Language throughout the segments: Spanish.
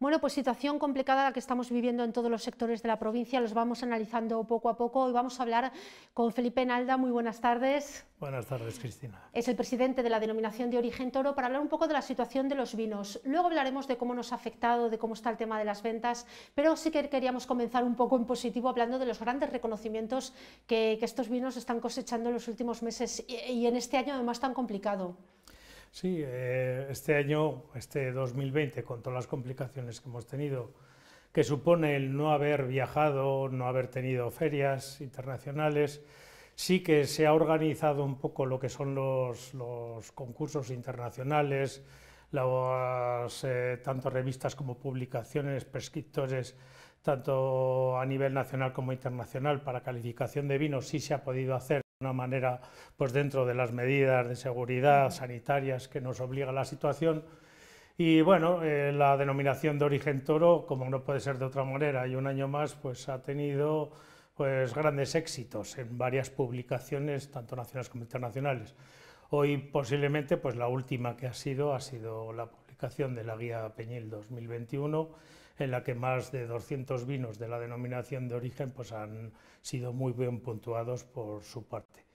Bueno, pues situación complicada la que estamos viviendo en todos los sectores de la provincia, los vamos analizando poco a poco y vamos a hablar con Felipe Nalda. Muy buenas tardes. Buenas tardes, Cristina. Es el presidente de la denominación de origen toro para hablar un poco de la situación de los vinos. Luego hablaremos de cómo nos ha afectado, de cómo está el tema de las ventas, pero sí que queríamos comenzar un poco en positivo hablando de los grandes reconocimientos que, estos vinos están cosechando en los últimos meses y en este año además tan complicado. Sí, eh, este año, este 2020, con todas las complicaciones que hemos tenido, que supone el no haber viajado, no haber tenido ferias internacionales, sí que se ha organizado un poco lo que son los, concursos internacionales, las, eh, tanto revistas como publicaciones, prescriptores, tanto a nivel nacional como internacional para calificación de vinos, sí se ha podido hacer una manera, pues dentro de las medidas de seguridad sanitarias que nos obliga la situación. Y bueno, eh, la denominación de origen toro, como no puede ser de otra manera, y un año más, pues ha tenido pues grandes éxitos en varias publicaciones, tanto nacionales como internacionales. Hoy posiblemente, pues la última que ha sido, ha sido la de la Guía Peñil 2021, en la que más de 200 vinos de la denominación de origen pues, han sido muy bien puntuados por su parte.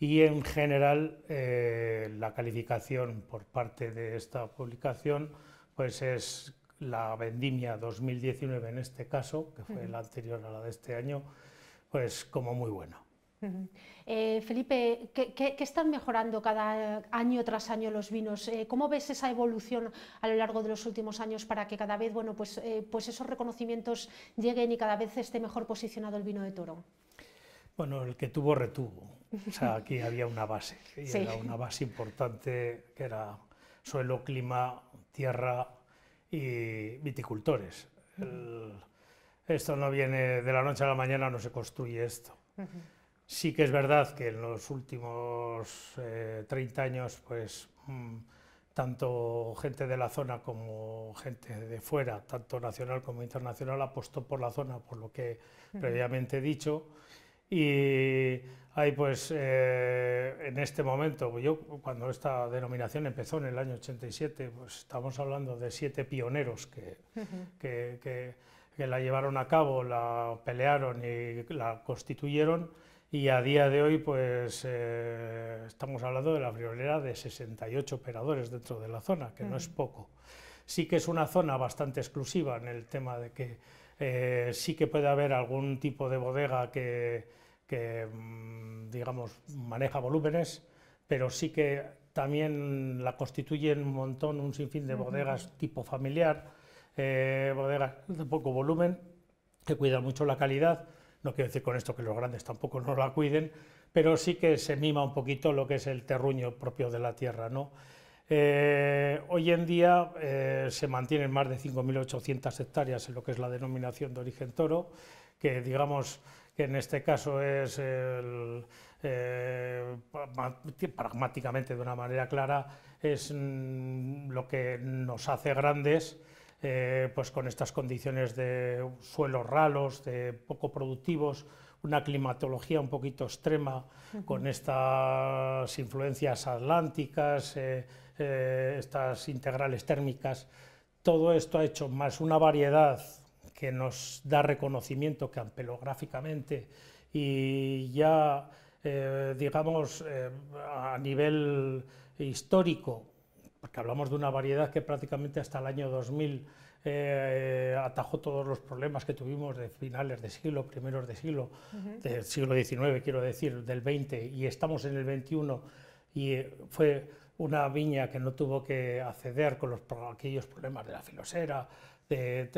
Y en general, eh, la calificación por parte de esta publicación pues, es la vendimia 2019 en este caso, que fue la anterior a la de este año, pues como muy buena. Eh, Felipe, ¿qué, están mejorando cada año tras año los vinos? Eh, ¿Cómo ves esa evolución a lo largo de los últimos años para que cada vez bueno, pues, eh, pues, esos reconocimientos lleguen y cada vez esté mejor posicionado el vino de toro? Bueno, el que tuvo retuvo. O sea, aquí había una base, y era una base importante que era suelo, clima, tierra y viticultores. esto no viene de la noche a la mañana, no se construye esto. Sí que es verdad que en los últimos 30 eh, años, pues mm, tanto gente de la zona como gente de fuera, tanto nacional como internacional, apostó por la zona, por lo que previamente he dicho. Y hay pues eh, en este momento, yo cuando esta denominación empezó en el año 87, pues estamos hablando de siete pioneros que la llevaron a cabo, la pelearon y la constituyeron y a día de hoy pues eh, estamos hablando de la friolera de 68 operadores dentro de la zona, que no es poco. Sí que es una zona bastante exclusiva en el tema de que eh, sí que puede haber algún tipo de bodega que, mm, digamos, maneja volúmenes, pero sí que también la constituyen un montón, un sinfín de bodegas tipo familiar, eh, bodegas de poco volumen, que cuidan mucho la calidad, no quiero decir con esto que los grandes tampoco nos la cuiden, pero sí que se mima un poquito lo que es el terruño propio de la tierra. Eh, hoy en día eh, se mantienen más de 5.800 hectáreas en lo que es la denominación de origen toro, que digamos que en este caso es eh, pragmáticamente de una manera clara, es mm, lo que nos hace grandes eh, pues con estas condiciones de suelos ralos, de poco productivos, una climatología un poquito extrema, con estas influencias atlánticas, eh, eh, estas integrales térmicas. Todo esto ha hecho más una variedad que nos da reconocimiento campelográficamente y ya, digamos, a nivel histórico, porque hablamos de una variedad que prácticamente hasta el año 2000 eh, atajó todos los problemas que tuvimos de finales de siglo, primeros de siglo, del siglo XIX, quiero decir, del XX, y estamos en el XXI, y eh, fue una viña que no tuvo que acceder con los, aquellos problemas de la filosera, de,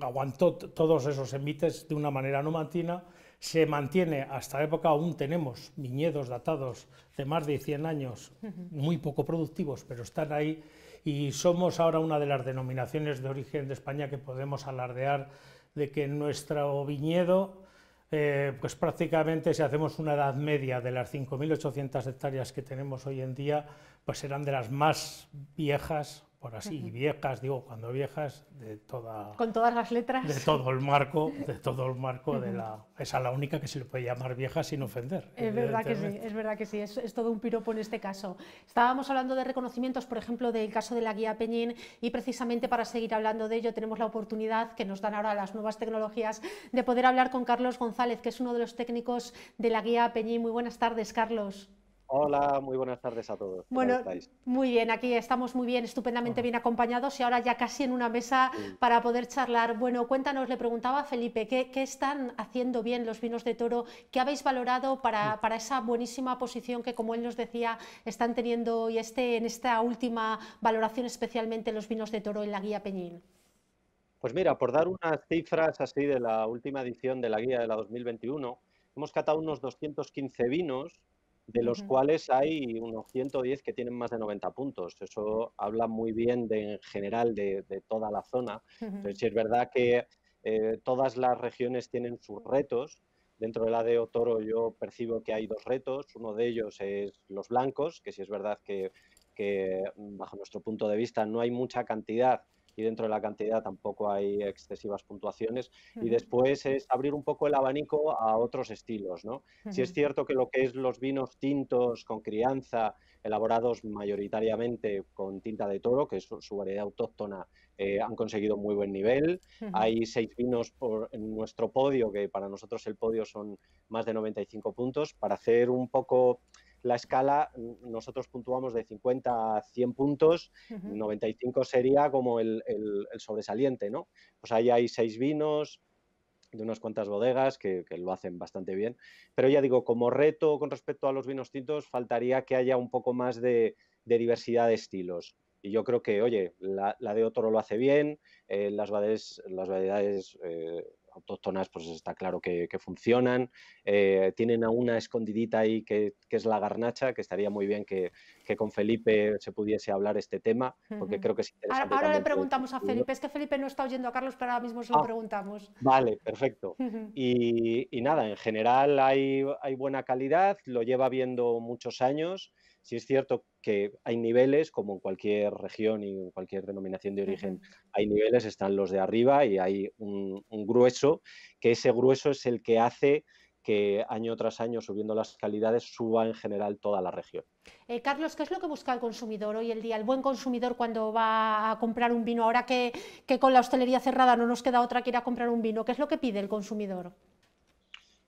aguantó todos esos emites de una manera numantina, no se mantiene hasta la época, aún tenemos viñedos datados de más de 100 años, muy poco productivos, pero están ahí, y somos ahora una de las denominaciones de origen de España que podemos alardear de que nuestro viñedo, eh, pues prácticamente si hacemos una edad media de las 5.800 hectáreas que tenemos hoy en día, pues serán de las más viejas así, y viejas, digo, cuando viejas, de toda... Con todas las letras. De todo el marco, de todo el marco de la... Esa es la única que se le puede llamar vieja sin ofender. Es verdad que sí, es verdad que sí, es, es, todo un piropo en este caso. Estábamos hablando de reconocimientos, por ejemplo, del caso de la guía Peñín, y precisamente para seguir hablando de ello tenemos la oportunidad que nos dan ahora las nuevas tecnologías de poder hablar con Carlos González, que es uno de los técnicos de la guía Peñín. Muy buenas tardes, Carlos. Hola, muy buenas tardes a todos. Bueno, muy bien, aquí estamos muy bien, estupendamente ah. bien acompañados y ahora ya casi en una mesa para poder charlar. Bueno, cuéntanos, le preguntaba Felipe, ¿qué, están haciendo bien los vinos de toro? ¿Qué habéis valorado mm. para, esa buenísima posición que, como él nos decía, están teniendo y este, en esta última valoración especialmente los vinos de toro en la guía Peñín? Pues mira, por dar unas cifras así de la última edición de la guía de la 2021, hemos catado unos 215 vinos de los cuales hay unos 110 que tienen más de 90 puntos. Eso habla muy bien de, en general de, toda la zona. es verdad que eh, todas las regiones tienen sus retos. Dentro de la de Toro yo percibo que hay dos retos. Uno de ellos es los blancos, que si es verdad que, que bajo nuestro punto de vista no hay mucha cantidad y dentro de la cantidad tampoco hay excesivas puntuaciones. Y después es abrir un poco el abanico a otros estilos. ¿no? Si es cierto que lo que es los vinos tintos con crianza, elaborados mayoritariamente con tinta de toro, que es su, variedad autóctona, eh, han conseguido muy buen nivel. Hay seis vinos por, en nuestro podio, que para nosotros el podio son más de 95 puntos, para hacer un poco la escala mm, nosotros puntuamos de 50 a 100 puntos, 95 sería como el, sobresaliente, ¿no? Pues ahí hay seis vinos de unas cuantas bodegas que, lo hacen bastante bien. Pero ya digo, como reto con respecto a los vinos tintos, faltaría que haya un poco más de, diversidad de estilos. Y yo creo que, oye, la, de otro lo hace bien, eh, las, variedades, las variedades eh, autóctonas, pues está claro que, funcionan. Eh, tienen a una escondidita ahí que, es la garnacha, que estaría muy bien que, con Felipe se pudiese hablar este tema, porque creo que es interesante. Ahora, le preguntamos a Felipe, es que Felipe no está oyendo a Carlos, pero ahora mismo se lo ah, preguntamos. Vale, perfecto. Y, nada, en general hay, hay buena calidad, lo lleva viendo muchos años. Si es cierto que hay niveles, como en cualquier región y en cualquier denominación de origen, hay niveles, están los de arriba y hay un, grueso, que ese grueso es el que hace que año tras año, subiendo las calidades, suba en general toda la región. Eh, Carlos, ¿qué es lo que busca el consumidor hoy el día? El buen consumidor cuando va a comprar un vino, ahora que, que con la hostelería cerrada no nos queda otra que ir a comprar un vino, ¿qué es lo que pide el consumidor?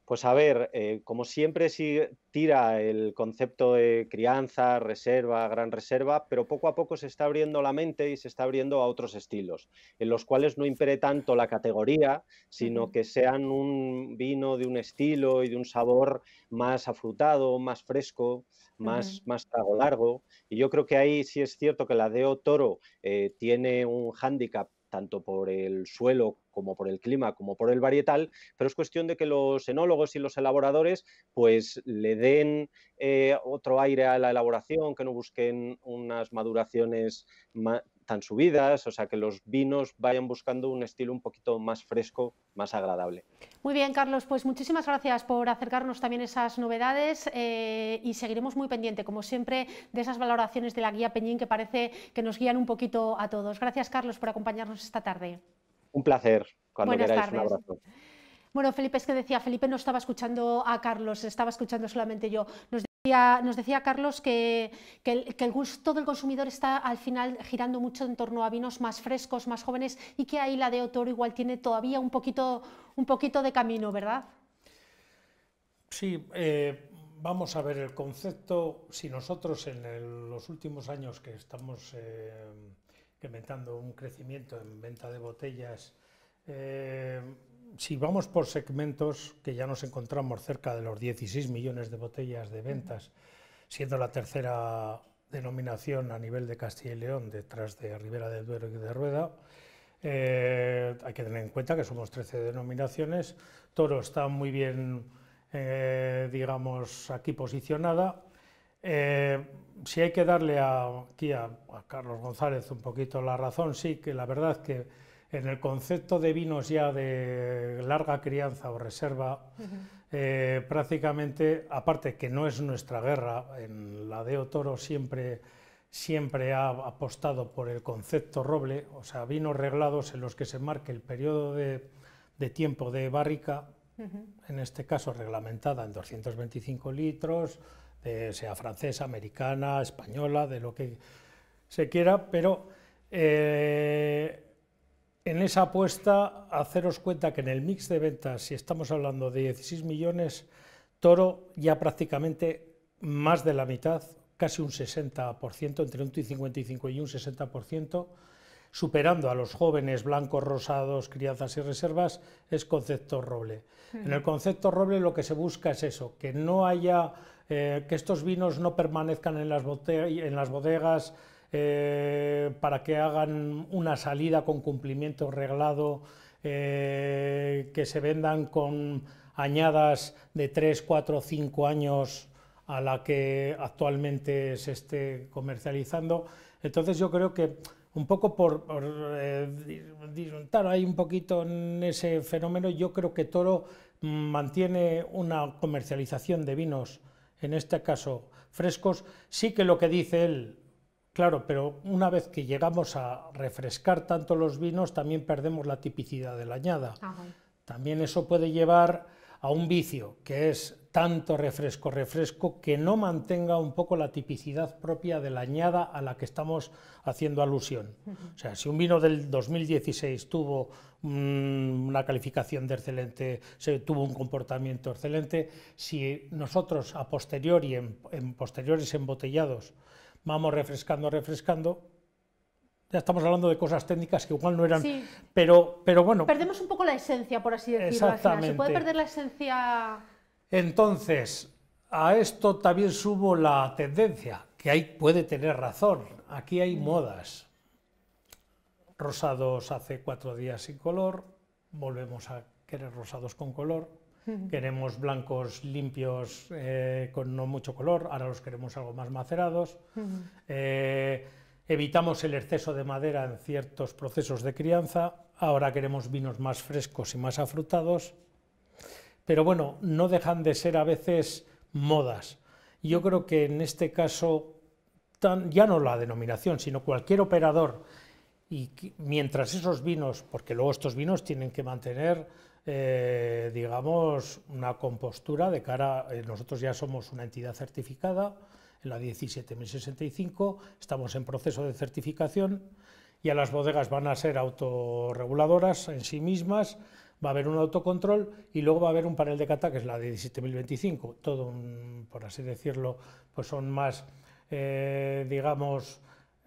Pues a ver, eh, como siempre se tira el concepto de crianza, reserva, gran reserva, pero poco a poco se está abriendo la mente y se está abriendo a otros estilos, en los cuales no impere tanto la categoría, sino que sean un vino de un estilo y de un sabor más afrutado, más fresco, más, más largo. Y yo creo que ahí sí es cierto que la Deo Toro eh, tiene un hándicap tanto por el suelo como por el clima como por el varietal, pero es cuestión de que los enólogos y los elaboradores pues le den eh, otro aire a la elaboración, que no busquen unas maduraciones más tan subidas, o sea, que los vinos vayan buscando un estilo un poquito más fresco, más agradable. Muy bien, Carlos, pues muchísimas gracias por acercarnos también esas novedades eh, y seguiremos muy pendiente, como siempre, de esas valoraciones de la guía Peñín que parece que nos guían un poquito a todos. Gracias, Carlos, por acompañarnos esta tarde. Un placer, cuando Buenas queráis, tardes. un abrazo. Bueno, Felipe, es que decía, Felipe no estaba escuchando a Carlos, estaba escuchando solamente yo. Nos decía Carlos que, que, el, el, gusto del consumidor está al final girando mucho en torno a vinos más frescos, más jóvenes y que ahí la de otor igual tiene todavía un poquito, un poquito de camino, ¿verdad? Sí, eh, vamos a ver el concepto. Si nosotros en los últimos años que estamos eh, un crecimiento en venta de botellas, eh, si vamos por segmentos, que ya nos encontramos cerca de los 16 millones de botellas de ventas, siendo la tercera denominación a nivel de Castilla y León, detrás de Ribera del Duero y de Rueda, eh, hay que tener en cuenta que somos 13 denominaciones. Toro está muy bien, eh, digamos, aquí posicionada. Eh, si hay que darle aquí a, a Carlos González un poquito la razón, sí que la verdad que en el concepto de vinos ya de larga crianza o reserva, eh, prácticamente, aparte que no es nuestra guerra, en la de Otoro siempre, siempre ha apostado por el concepto roble, o sea, vinos reglados en los que se marque el periodo de, tiempo de barrica, en este caso reglamentada en 225 litros, sea francesa, americana, española, de lo que se quiera, pero... Eh, en esa apuesta, haceros cuenta que en el mix de ventas, si estamos hablando de 16 millones, Toro ya prácticamente más de la mitad, casi un 60%, entre un 55 y un 60%, superando a los jóvenes blancos, rosados, crianzas y reservas, es concepto roble. En el concepto roble lo que se busca es eso, que no haya, eh, que estos vinos no permanezcan en las, en las bodegas eh, para que hagan una salida con cumplimiento reglado, eh, que se vendan con añadas de 3, 4, 5 años a la que actualmente se esté comercializando. Entonces yo creo que un poco por, por eh, disfrutar ahí un poquito en ese fenómeno, yo creo que Toro mantiene una comercialización de vinos, en este caso frescos. Sí que lo que dice él, Claro, pero una vez que llegamos a refrescar tanto los vinos, también perdemos la tipicidad de la añada. También eso puede llevar a un vicio, que es tanto refresco, refresco, que no mantenga un poco la tipicidad propia de la añada a la que estamos haciendo alusión. O sea, si un vino del 2016 tuvo mm, una calificación de excelente, tuvo un comportamiento excelente, si nosotros a posteriori, en posteriores embotellados, vamos refrescando, refrescando. Ya estamos hablando de cosas técnicas que igual no eran, pero, pero bueno. Perdemos un poco la esencia, por así decirlo. Exactamente. Se puede perder la esencia. Entonces, a esto también subo la tendencia, que ahí puede tener razón. Aquí hay modas. Rosados hace cuatro días sin color, volvemos a querer rosados con color queremos blancos limpios eh, con no mucho color, ahora los queremos algo más macerados. Eh, evitamos el exceso de madera en ciertos procesos de crianza, ahora queremos vinos más frescos y más afrutados. Pero bueno, no dejan de ser a veces modas. Yo creo que en este caso, tan, ya no la denominación, sino cualquier operador y mientras esos vinos, porque luego estos vinos tienen que mantener eh, digamos, una compostura de cara, eh, nosotros ya somos una entidad certificada, en la 17065, estamos en proceso de certificación, y a las bodegas van a ser autorreguladoras en sí mismas, va a haber un autocontrol y luego va a haber un panel de cata que es la de 17.025. Todo, por así decirlo, pues son más, eh, digamos,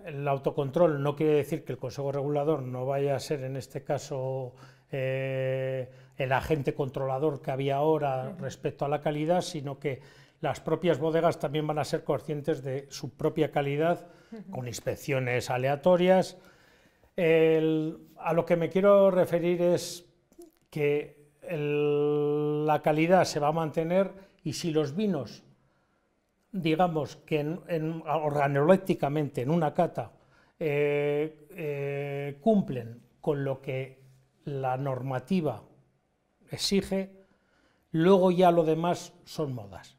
el autocontrol no quiere decir que el Consejo Regulador no vaya a ser en este caso eh, el agente controlador que había ahora respecto a la calidad, sino que las propias bodegas también van a ser conscientes de su propia calidad con inspecciones aleatorias. a lo que me quiero referir es que la calidad se va a mantener y si los vinos, digamos que en, en, organolécticamente en una cata, eh, eh, cumplen con lo que la normativa exige, luego ya lo demás son modas,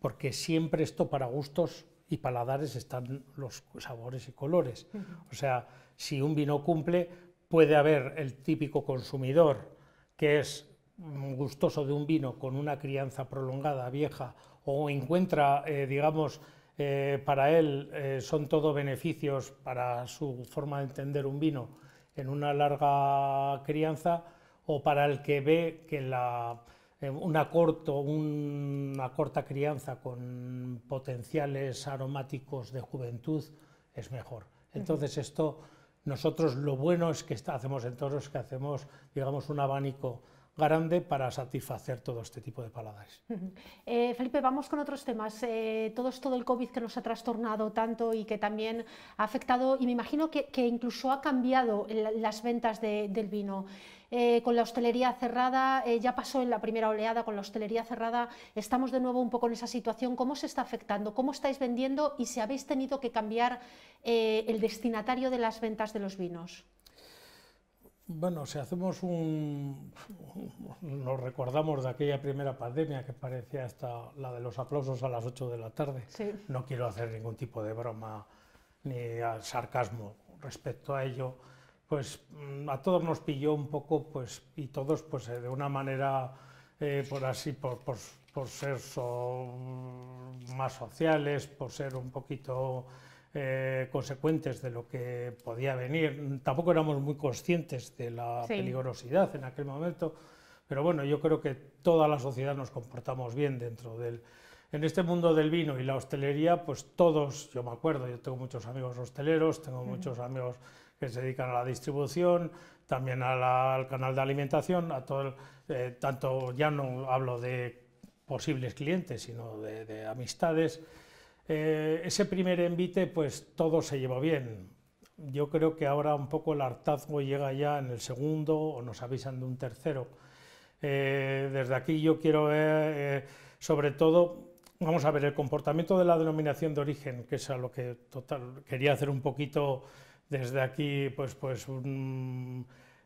porque siempre esto para gustos y paladares están los sabores y colores. O sea, si un vino cumple, puede haber el típico consumidor que es gustoso de un vino con una crianza prolongada, vieja, o encuentra, eh, digamos, eh, para él eh, son todo beneficios para su forma de entender un vino en una larga crianza, o para el que ve que eh, una, corto, una corta crianza con potenciales aromáticos de juventud es mejor. Entonces esto, nosotros lo bueno es que hacemos en que hacemos, digamos, un abanico grande para satisfacer todo este tipo de paladares. Eh, Felipe, vamos con otros temas. Eh, todo es todo el COVID que nos ha trastornado tanto y que también ha afectado, y me imagino que, incluso ha cambiado las ventas del vino. Eh, con la hostelería cerrada, eh, ya pasó en la primera oleada con la hostelería cerrada, estamos de nuevo un poco en esa situación, ¿cómo se está afectando? ¿Cómo estáis vendiendo y si habéis tenido que cambiar eh, el destinatario de las ventas de los vinos? Bueno, si hacemos un... nos recordamos de aquella primera pandemia que parecía hasta la de los aplausos a las 8 de la tarde. No quiero hacer ningún tipo de broma ni sarcasmo respecto a ello, pues mm, a todos nos pilló un poco, pues, y todos, pues eh, de una manera, eh, por así, por, ser mm, más sociales, por ser un poquito eh, consecuentes de lo que podía venir. Tampoco éramos muy conscientes de la peligrosidad en aquel momento, pero bueno, yo creo que toda la sociedad nos comportamos bien dentro del en este mundo del vino y la hostelería, pues todos, yo me acuerdo, yo tengo muchos amigos hosteleros, tengo muchos amigos que se dedican a la distribución, también al canal de alimentación, a todo, eh, tanto ya no hablo de posibles clientes, sino de, amistades. Eh, ese primer envite, pues todo se llevó bien. Yo creo que ahora un poco el hartazgo llega ya en el segundo o nos avisan de un tercero. Eh, desde aquí yo quiero, sobre todo, Vamos a ver, el comportamiento de la denominación de origen, que es a lo que quería hacer un poquito desde aquí, pues, pues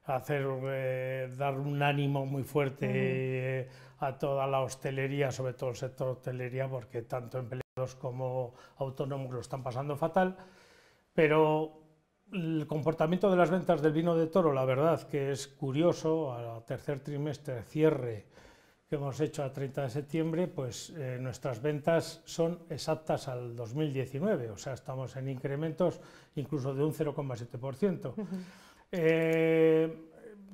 hacer, eh, dar un ánimo muy fuerte eh, a toda la hostelería, sobre todo el sector hostelería, porque tanto empleados como autónomos lo están pasando fatal, pero el comportamiento de las ventas del vino de toro, la verdad que es curioso, al tercer trimestre cierre que hemos hecho a 30 de septiembre, pues eh, nuestras ventas son exactas al 2019, o sea, estamos en incrementos incluso de un 0,7%. Eh,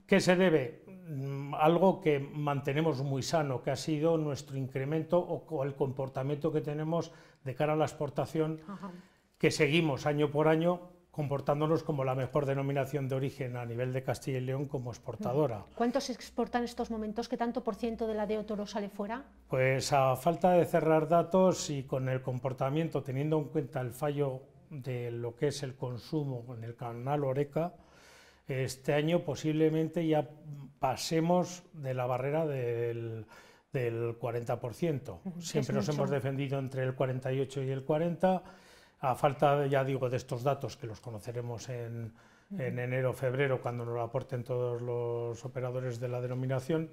¿Qué se debe? Mm, algo que mantenemos muy sano, que ha sido nuestro incremento o el comportamiento que tenemos de cara a la exportación, que seguimos año por año comportándonos como la mejor denominación de origen a nivel de Castilla y León como exportadora. ¿Cuántos exportan en estos momentos? ¿Qué tanto por ciento de la de Otoro sale fuera? Pues a falta de cerrar datos y con el comportamiento, teniendo en cuenta el fallo de lo que es el consumo en el canal Oreca, este año posiblemente ya pasemos de la barrera del, del 40%. Siempre nos hemos defendido entre el 48 y el 40% a falta, ya digo, de estos datos que los conoceremos en, enero o febrero cuando nos lo aporten todos los operadores de la denominación,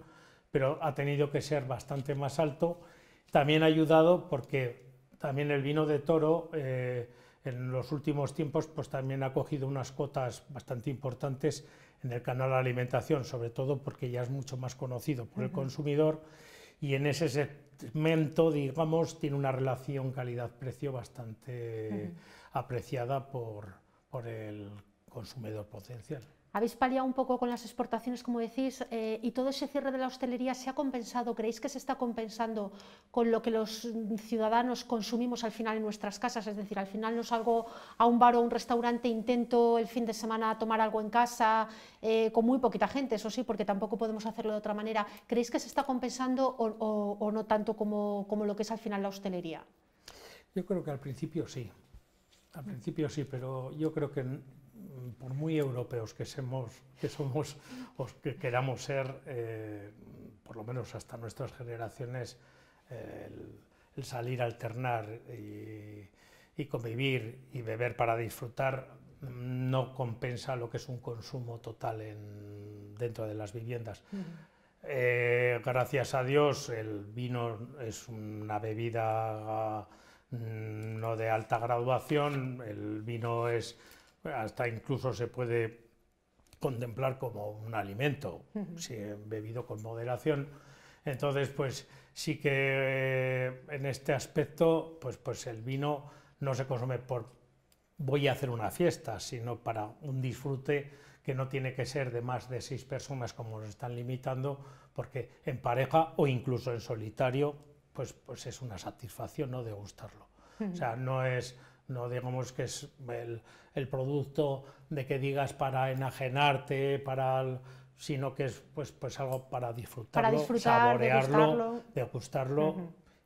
pero ha tenido que ser bastante más alto. También ha ayudado porque también el vino de toro eh, en los últimos tiempos pues también ha cogido unas cuotas bastante importantes en el canal de alimentación, sobre todo porque ya es mucho más conocido por el consumidor y en ese segmento, digamos, tiene una relación calidad-precio bastante apreciada por el consumidor potencial. Habéis paliado un poco con las exportaciones, como decís, eh, y todo ese cierre de la hostelería se ha compensado. ¿Creéis que se está compensando con lo que los ciudadanos consumimos al final en nuestras casas? Es decir, al final no salgo a un bar o un restaurante, intento el fin de semana tomar algo en casa, eh, con muy poquita gente, eso sí, porque tampoco podemos hacerlo de otra manera. ¿Creéis que se está compensando o, no tanto como lo que es al final la hostelería? Yo creo que al principio sí. Al principio sí, pero yo creo que por muy europeos que, seamos, que somos o que queramos ser, eh, por lo menos hasta nuestras generaciones, eh, el, salir a alternar y, convivir y beber para disfrutar no compensa lo que es un consumo total dentro de las viviendas. Eh, gracias a Dios el vino es una bebida mm, no de alta graduación, el vino es hasta incluso se puede contemplar como un alimento, si bebido con moderación. Entonces, pues sí que eh, en este aspecto, pues, pues el vino no se consume por voy a hacer una fiesta, sino para un disfrute que no tiene que ser de más de seis personas como nos están limitando, porque en pareja o incluso en solitario, pues, pues es una satisfacción no de gustarlo. O sea, no es no digamos que es el, producto de que digas para enajenarte, para sino que es pues, pues algo para disfrutarlo, saborearlo, degustarlo,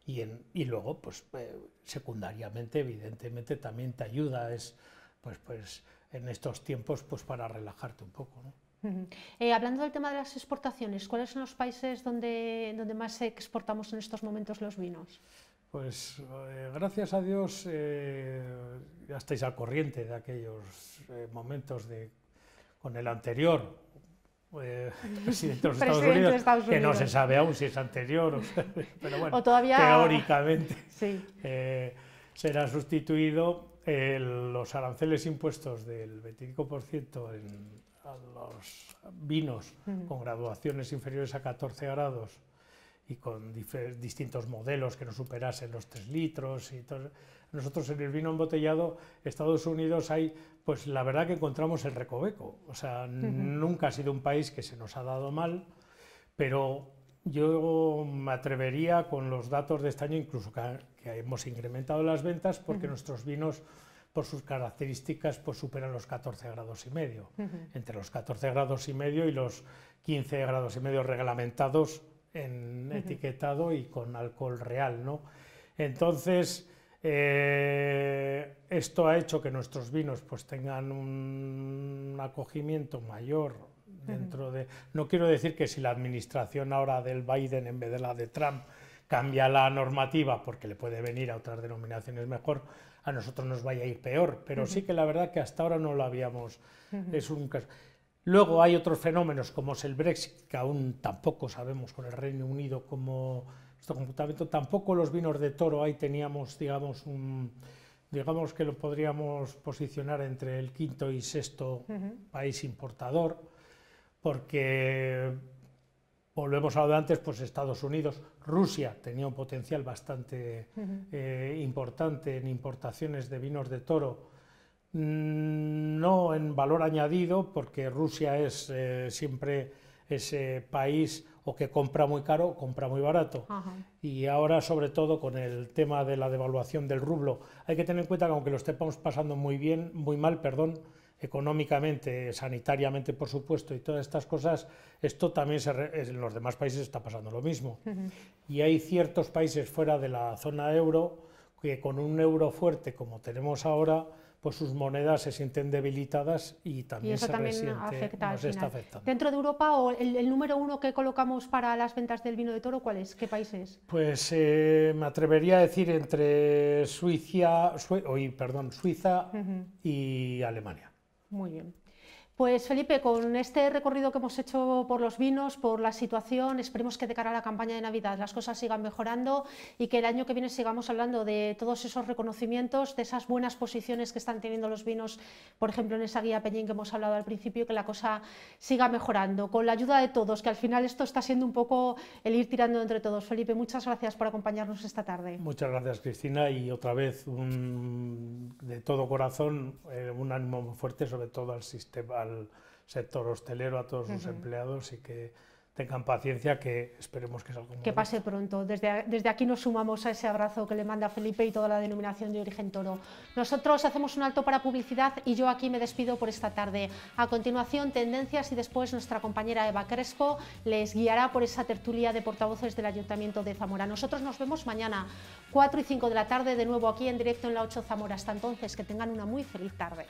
y, luego pues eh, secundariamente evidentemente también te ayuda es pues, pues, en estos tiempos pues para relajarte un poco. Eh, hablando del tema de las exportaciones, ¿cuáles son los países donde, donde más exportamos en estos momentos los vinos? Pues eh, gracias a Dios eh, ya estáis al corriente de aquellos eh, momentos de, con el anterior presidente, de los, Estados Unidos, que no se sabe aún si es anterior, o pero bueno, teóricamente sí. será sustituido los aranceles impuestos del 25% en, a los vinos con graduaciones inferiores a 14 grados y con distintos modelos que no superasen los 3 litros. Y todo. Nosotros en el vino embotellado, Estados Unidos, hay, pues la verdad que encontramos el recoveco. O sea, nunca ha sido un país que se nos ha dado mal, pero yo me atrevería con los datos de este año, incluso que, hemos incrementado las ventas, porque nuestros vinos por sus características, pues superan los 14 grados y medio. Entre los 14 grados y medio y los 15 grados y medio reglamentados, en etiquetado y con alcohol real, ¿no? Entonces, eh, esto ha hecho que nuestros vinos pues tengan un acogimiento mayor dentro de... No quiero decir que si la administración ahora del Biden en vez de la de Trump cambia la normativa porque le puede venir a otras denominaciones mejor, a nosotros nos vaya a ir peor, pero sí que la verdad que hasta ahora no lo habíamos... Es un Luego hay otros fenómenos como es el Brexit, que aún tampoco sabemos con el Reino Unido como este comportamiento. Tampoco los vinos de toro, ahí teníamos, digamos, un, digamos que lo podríamos posicionar entre el quinto y sexto país importador, porque volvemos a lo de antes, pues Estados Unidos, Rusia tenía un potencial bastante eh, importante en importaciones de vinos de toro Mm, no en valor añadido, porque Rusia es eh, siempre ese país o que compra muy caro compra muy barato. Y ahora, sobre todo, con el tema de la devaluación del rublo, hay que tener en cuenta que aunque lo estemos pasando muy bien, muy mal, perdón, económicamente, sanitariamente, por supuesto, y todas estas cosas, esto también en los demás países está pasando lo mismo. Y hay ciertos países fuera de la zona euro que con un euro fuerte como tenemos ahora, pues sus monedas se sienten debilitadas y también, se resiente, nos Está afectando. Dentro de Europa, o el, número uno que colocamos para las ventas del vino de toro, ¿cuál es? ¿Qué países? Pues eh, me atrevería a decir entre Suiza, perdón, Suiza y Alemania. Muy bien. Pues Felipe, con este recorrido que hemos hecho por los vinos, por la situación, esperemos que de cara a la campaña de Navidad las cosas sigan mejorando y que el año que viene sigamos hablando de todos esos reconocimientos, de esas buenas posiciones que están teniendo los vinos, por ejemplo, en esa guía Peñín que hemos hablado al principio, que la cosa siga mejorando, con la ayuda de todos, que al final esto está siendo un poco el ir tirando entre todos. Felipe, muchas gracias por acompañarnos esta tarde. Muchas gracias, Cristina, y otra vez de todo corazón eh, un ánimo fuerte, sobre todo al sistema al sector hostelero, a todos sus empleados y que tengan paciencia, que esperemos que salga muy Que pase pronto. Desde, desde aquí nos sumamos a ese abrazo que le manda Felipe y toda la denominación de origen toro. Nosotros hacemos un alto para publicidad y yo aquí me despido por esta tarde. A continuación, tendencias y después nuestra compañera Eva Crespo les guiará por esa tertulia de portavoces del Ayuntamiento de Zamora. Nosotros nos vemos mañana, 4 y 5 de la tarde, de nuevo aquí en directo en la 8 Zamora. Hasta entonces, que tengan una muy feliz tarde.